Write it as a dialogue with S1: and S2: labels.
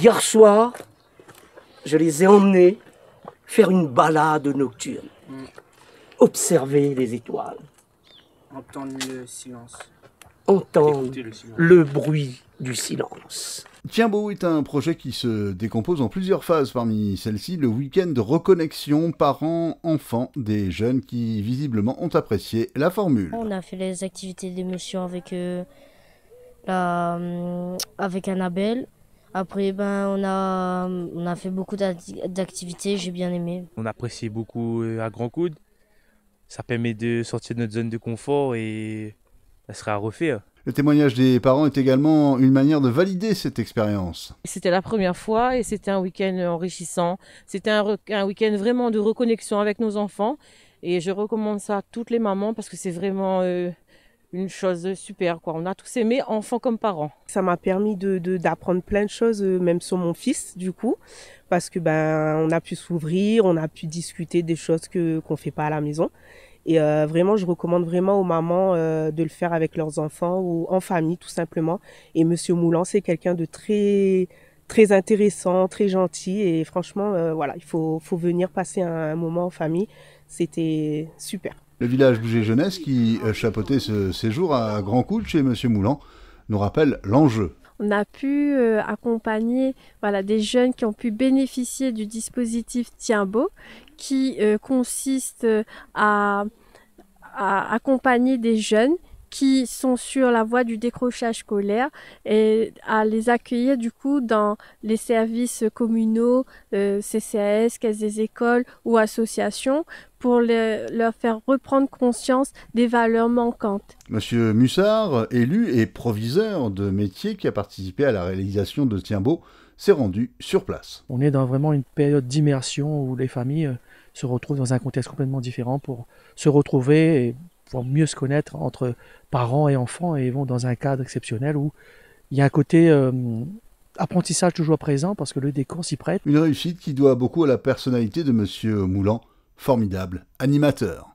S1: Hier soir, je les ai emmenés faire une balade nocturne. Mm.
S2: Observer les étoiles.
S1: Entendre le silence.
S2: Entendre le, bruit du silence. beau est un projet qui se décompose en plusieurs phases, parmi celles-ci le week-end de reconnexion parents-enfants des jeunes qui visiblement ont apprécié la formule.
S3: On a fait les activités d'émotion avec, euh, hum, avec Annabelle, après, ben, on a, on a fait beaucoup d'activités, j'ai bien aimé.
S1: On apprécie beaucoup euh, à grand coude. Ça permet de sortir de notre zone de confort et ça sera
S2: à refaire. Le témoignage des parents est également une manière de valider cette expérience. C'était
S1: la première fois et c'était un week-end enrichissant. C'était un, week-end vraiment de reconnexion avec nos enfants. Et je recommande ça à toutes les mamans parce que c'est vraiment euh, une chose super quoi. On a tous aimé, enfants comme parents. Ça m'a permis de d'apprendre plein de choses, euh, même sur mon fils du coup, parce que ben on a pu s'ouvrir, on a pu discuter des choses que qu'on fait pas à la maison. Et euh, vraiment, je recommande vraiment aux mamans euh, de le faire avec leurs enfants ou en famille tout simplement. Et Monsieur Moulin, c'est quelqu'un de très très intéressant, très gentil et franchement, voilà, il faut faut venir passer un moment en famille. C'était super.
S2: Le village Bouger Jeunesse, qui euh, chapeautait ce séjour à Grand coups chez M. Moulan, nous rappelle l'enjeu
S3: on a pu euh, accompagner voilà, des jeunes qui ont pu bénéficier du dispositif Tiens Beau, qui euh, consiste à, accompagner des jeunes qui sont sur la voie du décrochage scolaire et à les accueillir du coup dans les services communaux, euh, CCAS, caisse des écoles ou associations pour leur faire reprendre conscience des valeurs manquantes.
S2: Monsieur Mussard, élu et proviseur de métier qui a participé à la réalisation de Tiambo, s'est rendu sur place.
S1: On est dans vraiment une période d'immersion où les familles euh, se retrouvent dans un contexte complètement différent pour se retrouver et vont mieux se connaître entre parents et enfants et vont dans un cadre exceptionnel où il y a un côté euh, apprentissage toujours
S2: présent parce que le décor s'y prête. Une réussite qui doit beaucoup à la personnalité de Monsieur Moulan, formidable animateur.